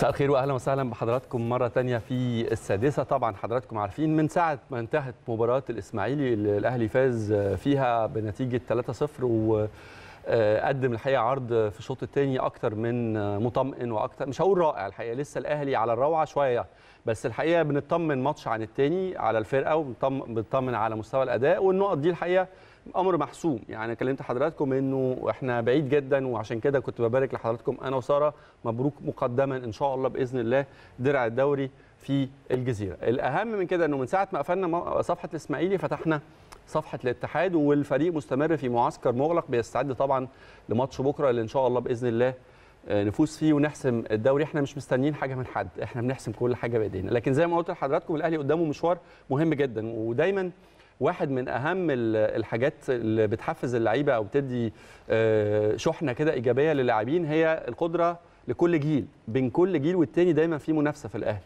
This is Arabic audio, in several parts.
مساء الخير واهلا وسهلا بحضراتكم مره تانية في السادسه طبعا حضراتكم عارفين من ساعه ما انتهت مباراه الاسماعيلي اللي الاهلي فاز فيها بنتيجه 3-0 و آه، قدم الحقيقه عرض في الشوط الثاني اكتر من آه، مطمئن واكتر مش هقول رائع الحقيقه لسه الاهلي على الروعه شويه بس الحقيقه بنطمن ماتش عن الثاني على الفرقه وبنطمن على مستوى الاداء والنقط دي الحقيقه امر محسوم يعني كلمت حضراتكم انه احنا بعيد جدا وعشان كده كنت ببارك لحضراتكم انا وساره مبروك مقدما ان شاء الله باذن الله درع الدوري في الجزيره الاهم من كده انه من ساعه ما قفلنا صفحه الاسماعيلي فتحنا صفحه الاتحاد والفريق مستمر في معسكر مغلق بيستعد طبعا لماتش بكره اللي ان شاء الله باذن الله آه، نفوز فيه ونحسم الدوري احنا مش مستنيين حاجه من حد احنا بنحسم كل حاجه بايدينا لكن زي ما قلت لحضراتكم الاهلي قدامه مشوار مهم جدا ودايما واحد من اهم الحاجات اللي بتحفز اللعيبه او بتدي آه، شحنه كده ايجابيه للاعبين هي القدره لكل جيل بين كل جيل والتاني دايما في منافسه في الاهلي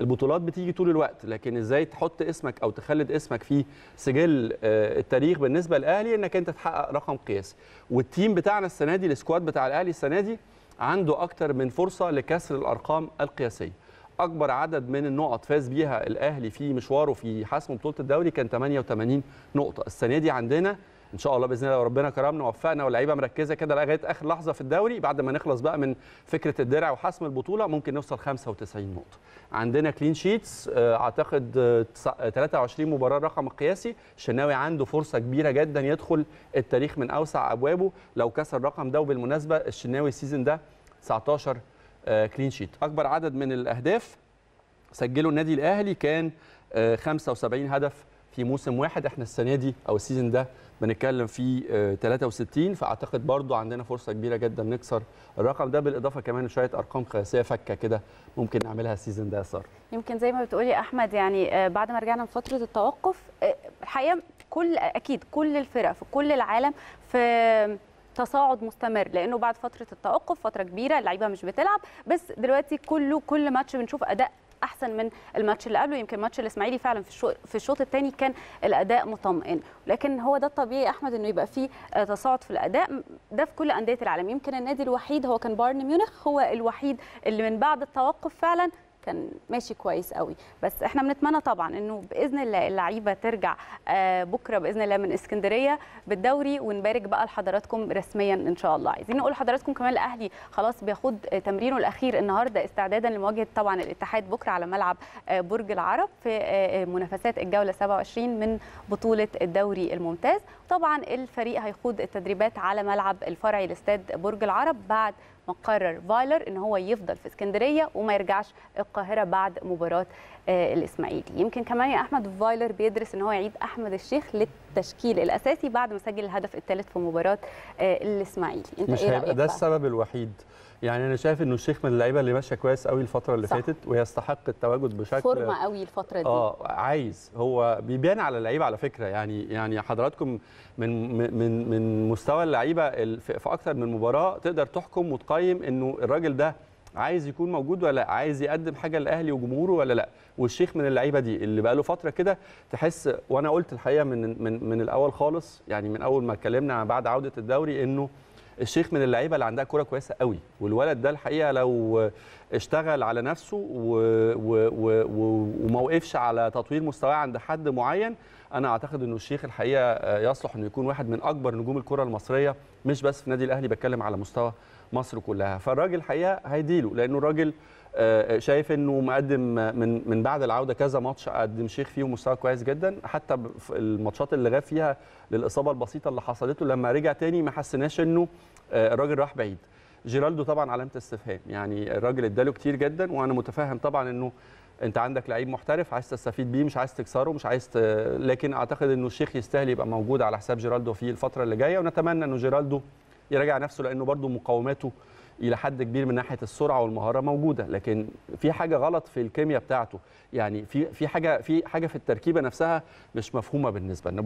البطولات بتيجي طول الوقت لكن ازاي تحط اسمك او تخلد اسمك في سجل آه، التاريخ بالنسبه للاهلي انك انت تحقق رقم قياسي والتيم بتاعنا السنه دي السكواد بتاع الاهلي السنه دي عنده اكتر من فرصه لكسر الارقام القياسيه اكبر عدد من النقط فاز بيها الاهلي في مشواره في حسم بطوله الدوري كان 88 نقطه السنه دي عندنا ان شاء الله باذن الله ربنا كرمنا ووفقنا واللعيبه مركزه كده لغايه اخر لحظه في الدوري بعد ما نخلص بقى من فكره الدرع وحسم البطوله ممكن نوصل 95 نقطه عندنا كلين شيتس آه، اعتقد 23 آه، آه، مباراه رقم قياسي الشناوي عنده فرصه كبيره جدا يدخل التاريخ من اوسع ابوابه لو كسر الرقم ده وبالمناسبه الشناوي السيزون ده 19 كلين شيت اكبر عدد من الاهداف سجله النادي الاهلي كان 75 هدف في موسم واحد احنا السنه دي او السيزون ده بنتكلم في 63 آه، فاعتقد برضو عندنا فرصه كبيره جدا نكسر الرقم ده بالاضافه كمان لشويه ارقام قياسيه فكه كده ممكن نعملها السيزون ده ساره يمكن زي ما بتقولي احمد يعني آه، بعد ما رجعنا من فتره التوقف آه، الحقيقه كل اكيد كل الفرق في كل العالم في تصاعد مستمر لانه بعد فتره التوقف فتره كبيره اللعيبه مش بتلعب بس دلوقتي كله كل ماتش بنشوف اداء احسن من الماتش اللي قبله يمكن ماتش الاسماعيلي فعلا في في الشوط الثاني كان الاداء مطمئن لكن هو ده الطبيعي احمد انه يبقى فيه آه، تصاعد في الاداء ده في كل انديه العالم يمكن النادي الوحيد هو كان بايرن ميونخ هو الوحيد اللي من بعد التوقف فعلا كان ماشي كويس قوي بس احنا بنتمنى طبعا انه باذن الله اللعيبه ترجع آه، بكره باذن الله من اسكندريه بالدوري ونبارك بقى لحضراتكم رسميا ان شاء الله عايزين نقول لحضراتكم كمان الاهلي خلاص بياخد آه، تمرينه الاخير النهارده استعدادا لمواجهه طبعا الاتحاد بكره على ملعب آه، برج العرب في منافسات الجوله 27 من بطوله الدوري الممتاز طبعا الفريق هيخوض التدريبات على ملعب الفرعي لاستاد برج العرب بعد مقرر فايلر ان هو يفضل في اسكندريه وما يرجعش القاهره بعد مباراه آه، الاسماعيلي يمكن كمان يا احمد فايلر بيدرس ان هو يعيد احمد الشيخ للتشكيل الاساسي بعد ما سجل الهدف الثالث في مباراه آه، الاسماعيلي انت مش إيه رايك ده السبب الوحيد يعني انا شايف انه الشيخ من اللعيبه اللي ماشيه كويس قوي الفتره اللي صح. فاتت ويستحق التواجد بشكل فورمه قوي الفتره دي اه عايز هو بيبان على اللعيبه على فكره يعني يعني حضراتكم من من من مستوى اللعيبه في اكثر من مباراه تقدر تحكم وتقيم انه الراجل ده عايز يكون موجود ولا لا عايز يقدم حاجه للاهلي وجمهوره ولا لا والشيخ من اللعيبه دي اللي بقى له فتره كده تحس وانا قلت الحقيقه من من من الاول خالص يعني من اول ما اتكلمنا بعد عوده الدوري انه الشيخ من اللعيبه اللي عندها كوره كويسه قوي والولد ده الحقيقه لو اشتغل على نفسه و... و... و... و... وما وقفش على تطوير مستواه عند حد معين انا اعتقد انه الشيخ الحقيقه يصلح انه يكون واحد من اكبر نجوم الكره المصريه مش بس في نادي الاهلي بتكلم على مستوى مصر كلها فالراجل الحقيقه هيديله لانه الراجل آه، آه، شايف انه مقدم من من بعد العوده كذا ماتش قدم شيخ فيه مستوى كويس جدا حتى الماتشات اللي غاب فيها للاصابه البسيطه اللي حصلته لما رجع تاني ما حسيناش انه آه، الراجل راح بعيد جيرالدو طبعا علامه استفهام يعني الراجل اداله كتير جدا وانا متفهم طبعا انه انت عندك لعيب محترف عايز تستفيد بيه مش عايز تكسره مش عايز ت... لكن اعتقد انه الشيخ يستاهل يبقى موجود على حساب جيرالدو في الفتره اللي جايه ونتمنى انه جيرالدو يراجع نفسه لانه برده مقاوماته الى حد كبير من ناحيه السرعه والمهاره موجوده لكن في حاجه غلط في الكيمياء بتاعته يعني في في حاجه في حاجه في التركيبه نفسها مش مفهومه بالنسبه لنا